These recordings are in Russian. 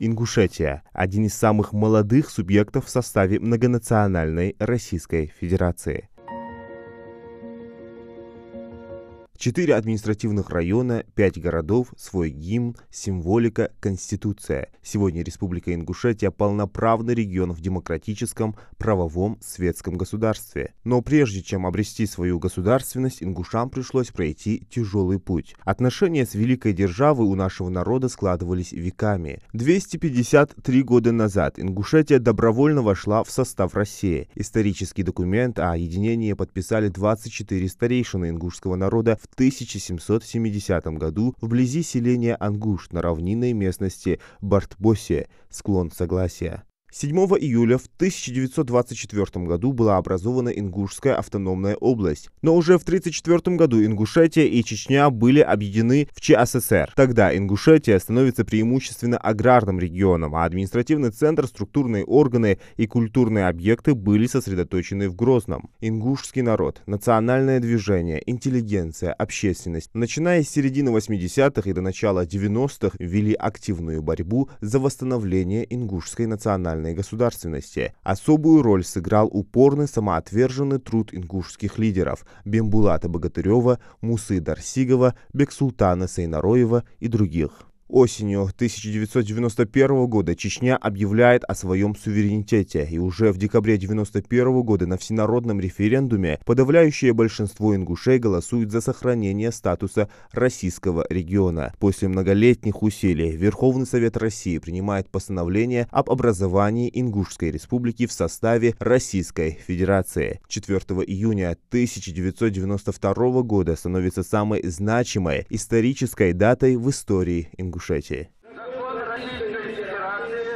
Ингушетия – один из самых молодых субъектов в составе многонациональной Российской Федерации – Четыре административных района, пять городов, свой гимн, символика, конституция. Сегодня Республика Ингушетия полноправный регион в демократическом, правовом, светском государстве. Но прежде чем обрести свою государственность, ингушам пришлось пройти тяжелый путь. Отношения с великой державой у нашего народа складывались веками. 253 года назад Ингушетия добровольно вошла в состав России. Исторический документ о единении подписали 24 старейшины ингушского народа в 1770 году вблизи селения Ангуш на равнинной местности Бартбосе, склон Согласия. 7 июля в 1924 году была образована Ингушская автономная область. Но уже в 1934 году Ингушетия и Чечня были объединены в ЧССР. Тогда Ингушетия становится преимущественно аграрным регионом, а административный центр, структурные органы и культурные объекты были сосредоточены в Грозном. Ингушский народ, национальное движение, интеллигенция, общественность, начиная с середины 80-х и до начала 90-х, вели активную борьбу за восстановление ингушской национальной национальной государственности. Особую роль сыграл упорный самоотверженный труд ингушских лидеров Бембулата Богатырева, Мусы Дарсигова, Бексултана Сейнароева и других. Осенью 1991 года Чечня объявляет о своем суверенитете, и уже в декабре 1991 года на всенародном референдуме подавляющее большинство ингушей голосует за сохранение статуса российского региона. После многолетних усилий Верховный Совет России принимает постановление об образовании Ингушской республики в составе Российской Федерации. 4 июня 1992 года становится самой значимой исторической датой в истории Ингушии. Ингушетии. Закон Российской Федерации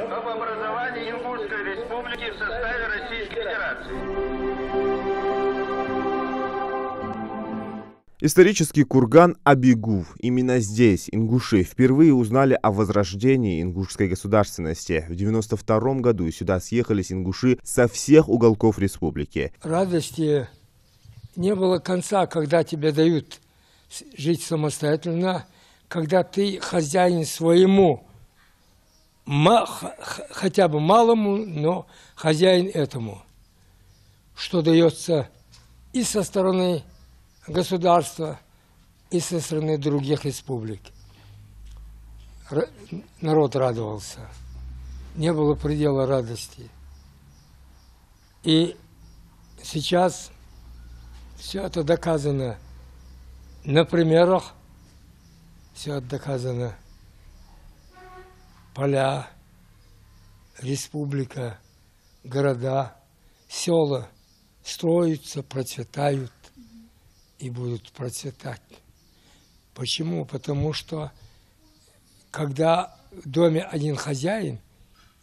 об образовании Ингушской Республики в составе Российской Федерации. Исторический курган Абигув. Именно здесь ингуши впервые узнали о возрождении ингушской государственности. В 1992 году сюда съехались ингуши со всех уголков республики. Радости не было конца, когда тебе дают жить самостоятельно, когда ты хозяин своему, хотя бы малому, но хозяин этому, что дается и со стороны государства, и со стороны других республик. народ радовался. Не было предела радости. И сейчас все это доказано на примерах все доказано. Поля, республика, города, села строятся, процветают и будут процветать. Почему? Потому что когда в доме один хозяин,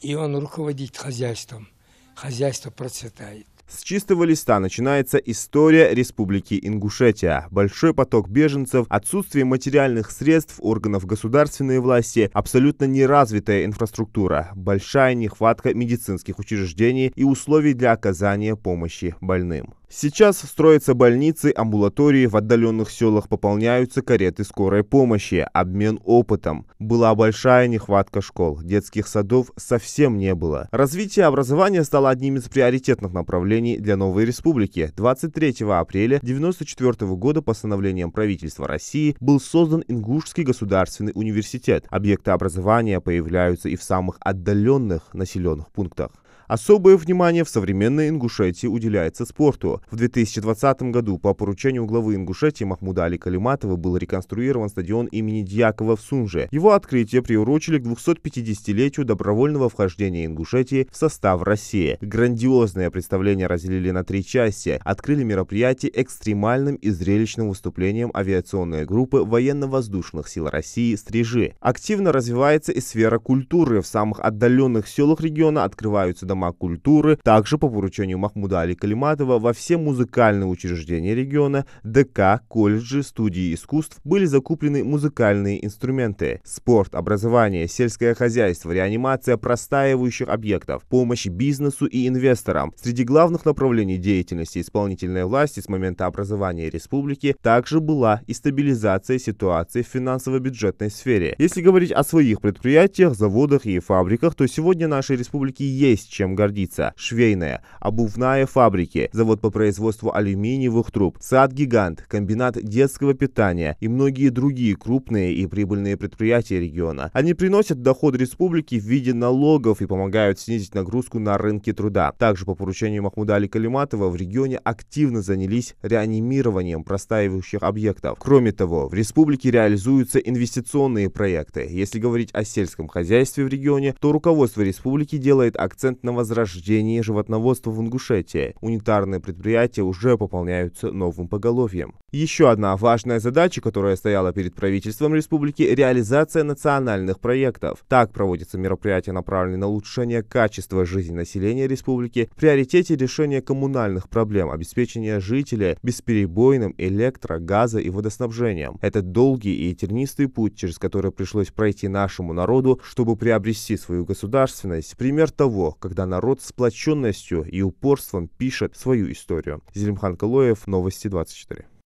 и он руководит хозяйством, хозяйство процветает. С чистого листа начинается история Республики Ингушетия. Большой поток беженцев, отсутствие материальных средств органов государственной власти, абсолютно неразвитая инфраструктура, большая нехватка медицинских учреждений и условий для оказания помощи больным. Сейчас строятся больницы, амбулатории, в отдаленных селах пополняются кареты скорой помощи, обмен опытом. Была большая нехватка школ, детских садов совсем не было. Развитие образования стало одним из приоритетных направлений для новой республики. 23 апреля 1994 года постановлением правительства России был создан Ингушский государственный университет. Объекты образования появляются и в самых отдаленных населенных пунктах. Особое внимание в современной Ингушетии уделяется спорту. В 2020 году по поручению главы Ингушетии Махмуда Али Калиматова был реконструирован стадион имени Дьякова в Сунже. Его открытие приурочили к 250-летию добровольного вхождения Ингушетии в состав России. Грандиозное представление разделили на три части. Открыли мероприятие экстремальным и зрелищным выступлением авиационной группы военно-воздушных сил России «Стрижи». Активно развивается и сфера культуры. В самых отдаленных селах региона открываются строятся дома культуры. Также по поручению Махмуда Али Калиматова во все музыкальные учреждения региона, ДК, колледжи, студии искусств были закуплены музыкальные инструменты. Спорт, образование, сельское хозяйство, реанимация простаивающих объектов, помощь бизнесу и инвесторам. Среди главных направлений деятельности исполнительной власти с момента образования республики также была и стабилизация ситуации в финансово-бюджетной сфере. Если говорить о своих предприятиях, заводах и фабриках, то сегодня нашей республике есть чем гордиться. Швейная, обувная фабрики, завод по производству алюминиевых труб, сад-гигант, комбинат детского питания и многие другие крупные и прибыльные предприятия региона. Они приносят доход республики в виде налогов и помогают снизить нагрузку на рынки труда. Также по поручению Махмуда Али Калиматова в регионе активно занялись реанимированием простаивающих объектов. Кроме того, в республике реализуются инвестиционные проекты. Если говорить о сельском хозяйстве в регионе, то руководство республики делает акцент на возрождении животноводства в Ингушетии. Унитарные предприятия уже пополняются новым поголовьем. Еще одна важная задача, которая стояла перед правительством республики – реализация национальных проектов. Так проводятся мероприятия, направленные на улучшение качества жизни населения республики, в приоритете решения коммунальных проблем, обеспечения жителя бесперебойным электро, газа и водоснабжением. Это долгий и тернистый путь, через который пришлось пройти нашему народу, чтобы приобрести свою государственность. Пример того, как когда народ сплоченностью и упорством пишет свою историю. Зелимхан Калоев, Новости 24.